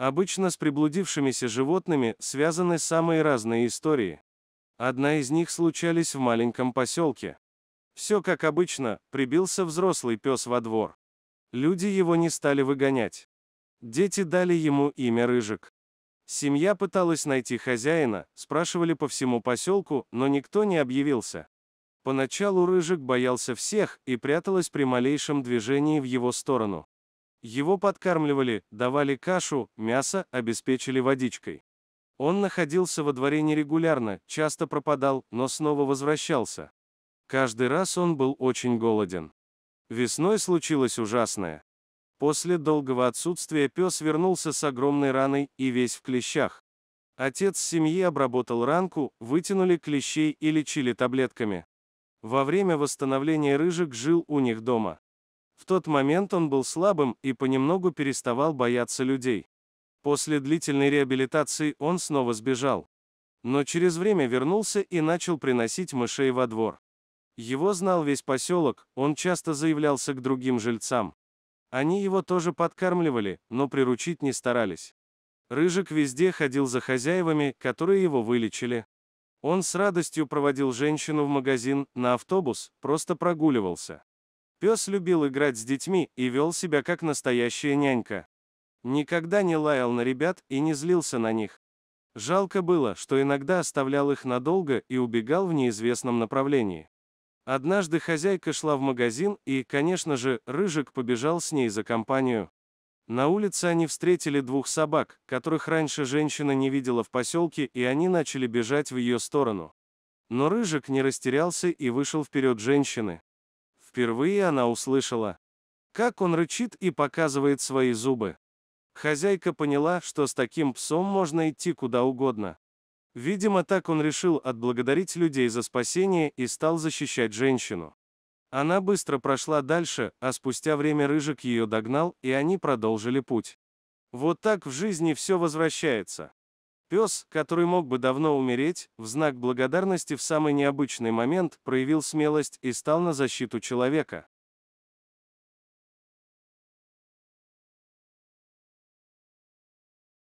Обычно с приблудившимися животными связаны самые разные истории. Одна из них случались в маленьком поселке. Все как обычно, прибился взрослый пес во двор. Люди его не стали выгонять. Дети дали ему имя Рыжик. Семья пыталась найти хозяина, спрашивали по всему поселку, но никто не объявился. Поначалу Рыжик боялся всех и пряталась при малейшем движении в его сторону. Его подкармливали, давали кашу, мясо, обеспечили водичкой. Он находился во дворе нерегулярно, часто пропадал, но снова возвращался. Каждый раз он был очень голоден. Весной случилось ужасное. После долгого отсутствия пес вернулся с огромной раной и весь в клещах. Отец семьи обработал ранку, вытянули клещей и лечили таблетками. Во время восстановления Рыжик жил у них дома. В тот момент он был слабым и понемногу переставал бояться людей. После длительной реабилитации он снова сбежал. Но через время вернулся и начал приносить мышей во двор. Его знал весь поселок, он часто заявлялся к другим жильцам. Они его тоже подкармливали, но приручить не старались. Рыжик везде ходил за хозяевами, которые его вылечили. Он с радостью проводил женщину в магазин, на автобус, просто прогуливался. Пес любил играть с детьми и вел себя как настоящая нянька. Никогда не лаял на ребят и не злился на них. Жалко было, что иногда оставлял их надолго и убегал в неизвестном направлении. Однажды хозяйка шла в магазин и, конечно же, Рыжик побежал с ней за компанию. На улице они встретили двух собак, которых раньше женщина не видела в поселке, и они начали бежать в ее сторону. Но Рыжик не растерялся и вышел вперед женщины. Впервые она услышала, как он рычит и показывает свои зубы. Хозяйка поняла, что с таким псом можно идти куда угодно. Видимо, так он решил отблагодарить людей за спасение и стал защищать женщину. Она быстро прошла дальше, а спустя время Рыжик ее догнал, и они продолжили путь. Вот так в жизни все возвращается. Пес, который мог бы давно умереть, в знак благодарности в самый необычный момент проявил смелость и стал на защиту человека.